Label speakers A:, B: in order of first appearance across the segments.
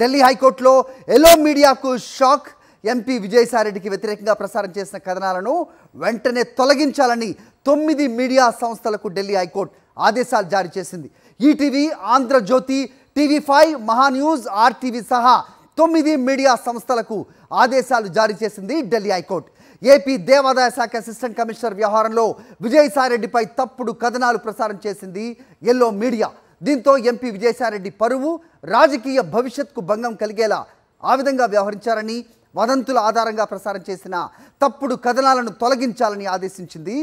A: ఢిల్లీ హైకోర్టులో ఎలో మీడియాకు shock MP విజయసాయిరెడ్డికి వ్యతిరేకంగా ప్రసారం చేసిన కథనాలను వెంటనే తొలగించాలని తొమ్మిది మీడియా సంస్థలకు ఢిల్లీ హైకోర్టు ఆదేశాలు జారీ చేసింది ETV Andhrajyothi TV five Maha News RTV సహా తొమ్మిది మీడియా సంస్థలకు ఆదేశాలు జారీ చేసింది ఢిల్లీ హైకోర్టు ఏపీ దేవాదాయ శాఖ అసిస్టెంట్ కమిషనర్ వ్యవహారంలో విజయసాయిరెడ్డిపై తప్పుడు కథనాలు ప్రసారం చేసింది ఎల్లో మీడియా దీంతో ఎంపీ విజయసాయిరెడ్డి పరువు రాజకీయ భవిష్యత్కు భంగం కలిగేలా ఆ విధంగా వ్యవహరించారని వదంతుల ఆధారంగా ప్రసారం చేసిన తప్పుడు కథనాలను తొలగించాలని ఆదేశించింది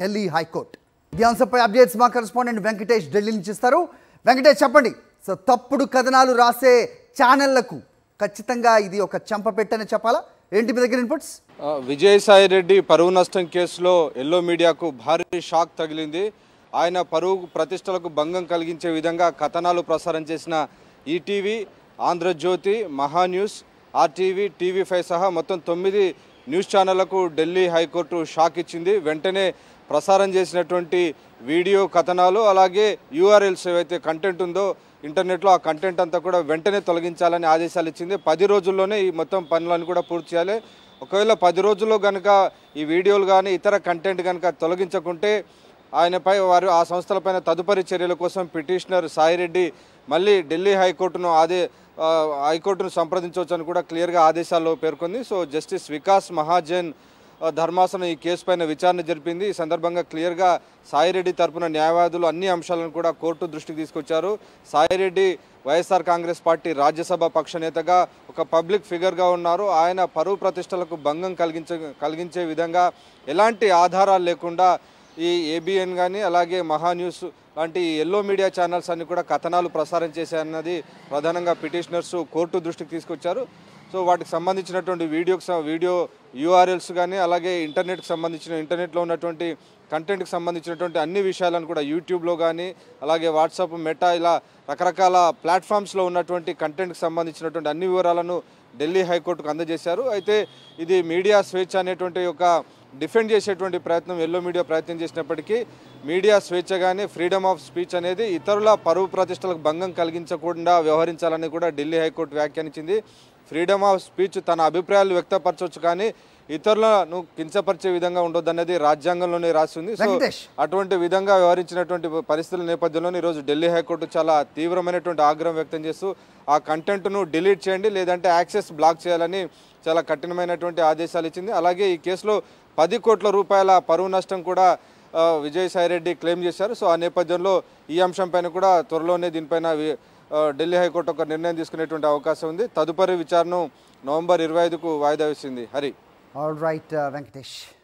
A: ఢిల్లీ హైకోర్టు ఈ అంశంపై అప్డేట్స్ మా కరెస్పాండెంట్ వెంకటేష్ ఢిల్లీ నుంచి ఇస్తారు వెంకటేష్ చెప్పండి సో తప్పుడు కథనాలు రాసే ఛానళ్లకు ఖచ్చితంగా ఇది ఒక చెంపపెట్టని చెప్పాలా ఏంటి మీ దగ్గర ఇన్పుట్స్
B: విజయసాయి రెడ్డి పరువు నష్టం కేసులో ఎల్లో మీడియాకు భారీ షాక్ తగిలింది ఆయన పరువు ప్రతిష్టలకు భంగం కలిగించే విధంగా కథనాలు ప్రసారం చేసిన ETV Andhrajyothi Maha News RTV TV five సహా మొత్తం తొమ్మిది న్యూస్ ఛానళ్లకు ఢిల్లీ హైకోర్టు షాక్ ఇచ్చింది వెంటనే ప్రసారం చేసినటువంటి వీడియో కథనాలు అలాగే యూఆర్ఎల్స్ ఏవైతే కంటెంట్ ఉందో ఇంటర్నెట్లో ఆ కంటెంట్ అంతా కూడా వెంటనే తొలగించాలని ఆదేశాలు ఇచ్చింది పది రోజుల్లోనే ఈ మొత్తం పనులను కూడా పూర్తి చేయాలి ఒకవేళ పది రోజుల్లో కనుక ఈ వీడియోలు కానీ ఇతర కంటెంట్ కనుక తొలగించకుంటే ఆయనపై వారు ఆ సంస్థలపైన తదుపరి చర్యల కోసం పిటిషనర్ సాయిరెడ్డి మళ్ళీ ఢిల్లీ హైకోర్టును ఆదే హైకోర్టును సంప్రదించవచ్చని కూడా క్లియర్గా ఆదేశాల్లో పేర్కొంది సో జస్టిస్ వికాస్ మహాజన్ ధర్మాసనం ఈ కేసు పైన విచారణ జరిపింది ఈ సందర్భంగా క్లియర్గా సాయిరెడ్డి తరపున న్యాయవాదులు అన్ని అంశాలను కూడా కోర్టు దృష్టికి తీసుకొచ్చారు Sai Reddy YSR Congress party Rajya Sabha పక్ష నేతగా ఒక పబ్లిక్ ఫిగర్గా ఉన్నారు ఆయన పరువు ప్రతిష్టలకు భంగం కలిగించ కలిగించే విధంగా ఎలాంటి ఆధారాలు లేకుండా ఈ ఏబిఎన్ కానీ అలాగే మహా న్యూస్ లాంటి ఎల్లో మీడియా ఛానల్స్ అన్ని కూడా కథనాలు ప్రసారం చేశాయన్నది ప్రధానంగా పిటిషనర్స్ కోర్టు దృష్టికి తీసుకొచ్చారు సో వాటికి సంబంధించినటువంటి వీడియోకి వీడియో యూఆర్ఎల్స్ కానీ అలాగే ఇంటర్నెట్కి సంబంధించిన ఇంటర్నెట్లో ఉన్నటువంటి కంటెంట్కి సంబంధించినటువంటి అన్ని విషయాలను కూడా యూట్యూబ్లో కానీ అలాగే వాట్సాప్ మెటా ఇలా రకరకాల ప్లాట్ఫామ్స్లో ఉన్నటువంటి కంటెంట్కి సంబంధించినటువంటి అన్ని వివరాలను ఢిల్లీ హైకోర్టుకు అందజేశారు అయితే ఇది మీడియా స్వేచ్ఛ అనేటువంటి ఒక డిఫెండ్ చేసేటువంటి ప్రయత్నం ఎల్లో మీడియా ప్రయత్నం చేసినప్పటికీ మీడియా స్వేచ్ఛగానే ఫ్రీడమ్ ఆఫ్ స్పీచ్ అనేది ఇతరుల పరువు ప్రతిష్టలకు భంగం కలిగించకుండా వ్యవహరించాలని కూడా ఢిల్లీ హైకోర్టు వ్యాఖ్యానించింది ఫ్రీడమ్ ఆఫ్ స్పీచ్ తన అభిప్రాయాలు వ్యక్తపరచవచ్చు కానీ ఇతరులను కించపరిచే విధంగా ఉండొద్దు అనేది రాజ్యాంగంలోనే రాసింది సో అటువంటి విధంగా వ్యవహరించినటువంటి పరిస్థితుల నేపథ్యంలో ఈరోజు ఢిల్లీ హైకోర్టు చాలా తీవ్రమైనటువంటి ఆగ్రహం వ్యక్తం చేస్తూ ఆ కంటెంట్ను డిలీట్ చేయండి లేదంటే యాక్సెస్ బ్లాక్ చేయాలని చాలా కఠినమైనటువంటి ఆదేశాలు ఇచ్చింది అలాగే ఈ కేసులో పది కోట్ల రూపాయల పరువు నష్టం కూడా విజయసాయిరెడ్డి క్లెయిమ్ చేశారు సో ఆ నేపథ్యంలో ఈ అంశంపైన కూడా త్వరలోనే దీనిపైన ఢిల్లీ హైకోర్టు ఒక నిర్ణయం తీసుకునేటువంటి అవకాశం ఉంది తదుపరి విచారణ నవంబర్ ఇరవై ఐదుకు వాయిదా వేసింది Hari
A: All right, uh, Venkatesh.